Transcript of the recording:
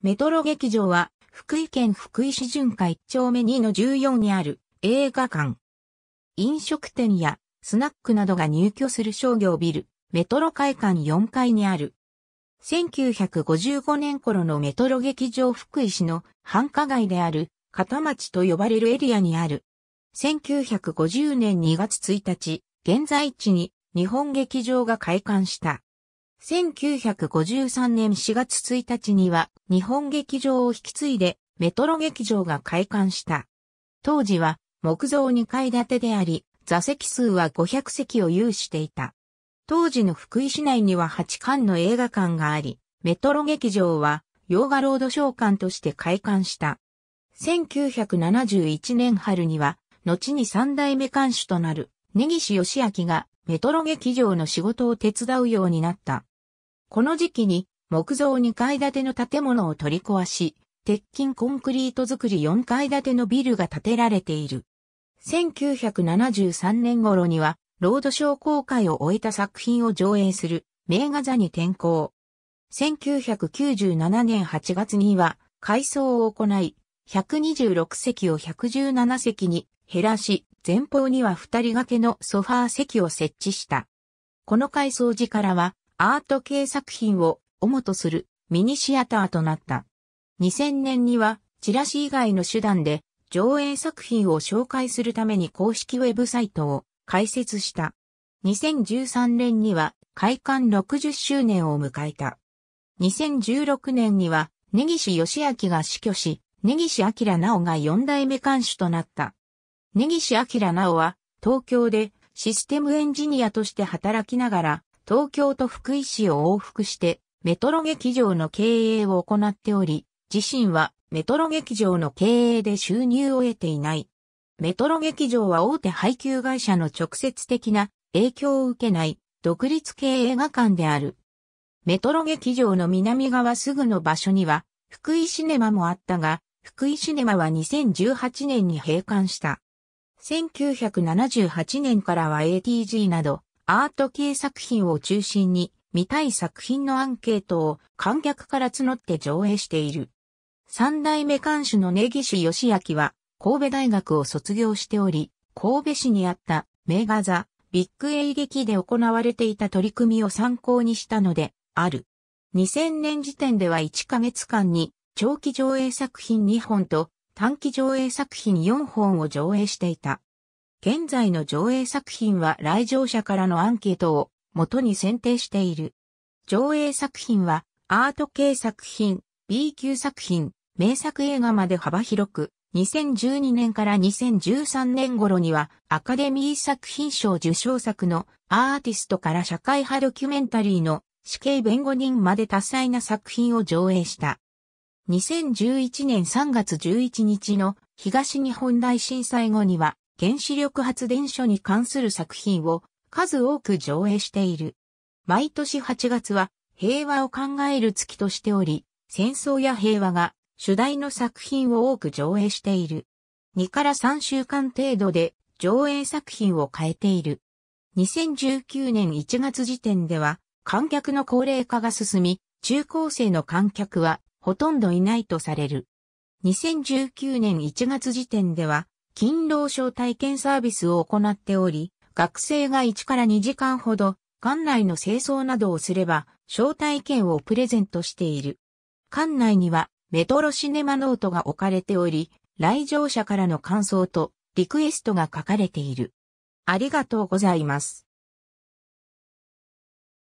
メトロ劇場は、福井県福井市巡回1丁目2の14にある映画館。飲食店やスナックなどが入居する商業ビル、メトロ会館4階にある。1955年頃のメトロ劇場福井市の繁華街である、片町と呼ばれるエリアにある。1950年2月1日、現在地に日本劇場が開館した。1953年4月1日には日本劇場を引き継いでメトロ劇場が開館した。当時は木造2階建てであり、座席数は500席を有していた。当時の福井市内には8館の映画館があり、メトロ劇場は洋画ロード召館として開館した。1971年春には、後に三代目館主となる根岸義明がメトロ劇場の仕事を手伝うようになった。この時期に木造2階建ての建物を取り壊し、鉄筋コンクリート作り4階建てのビルが建てられている。1973年頃には、ロードショー公開を終えた作品を上映する名画座に転向。1997年8月には改装を行い、126席を117席に減らし、前方には二人掛けのソファー席を設置した。この改装時からはアート系作品を主とするミニシアターとなった。2000年にはチラシ以外の手段で上映作品を紹介するために公式ウェブサイトを開設した。2013年には開館60周年を迎えた。2016年には根岸義明が死去し、根岸明直が4代目監視となった。根岸明直は東京でシステムエンジニアとして働きながら東京と福井市を往復してメトロ劇場の経営を行っており、自身はメトロ劇場の経営で収入を得ていない。メトロ劇場は大手配給会社の直接的な影響を受けない独立系映画館である。メトロ劇場の南側すぐの場所には福井シネマもあったが、福井シネマは2018年に閉館した。1978年からは ATG などアート系作品を中心に見たい作品のアンケートを観客から募って上映している。三代目監主の根岸義明は神戸大学を卒業しており、神戸市にあった名画座、ビッグイ劇で行われていた取り組みを参考にしたので、ある。2000年時点では1ヶ月間に長期上映作品2本と短期上映作品4本を上映していた。現在の上映作品は来場者からのアンケートを元に選定している。上映作品はアート系作品、B 級作品、名作映画まで幅広く、2012年から2013年頃にはアカデミー作品賞受賞作のアーティストから社会派ドキュメンタリーの死刑弁護人まで多彩な作品を上映した。2011年3月11日の東日本大震災後には原子力発電所に関する作品を数多く上映している。毎年8月は平和を考える月としており、戦争や平和が主題の作品を多く上映している。2から3週間程度で上映作品を変えている。2019年1月時点では観客の高齢化が進み、中高生の観客はほとんどいないとされる。2019年1月時点では勤労省体験サービスを行っており、学生が1から2時間ほど、館内の清掃などをすれば、招待券をプレゼントしている。館内には、メトロシネマノートが置かれており、来場者からの感想とリクエストが書かれている。ありがとうございます。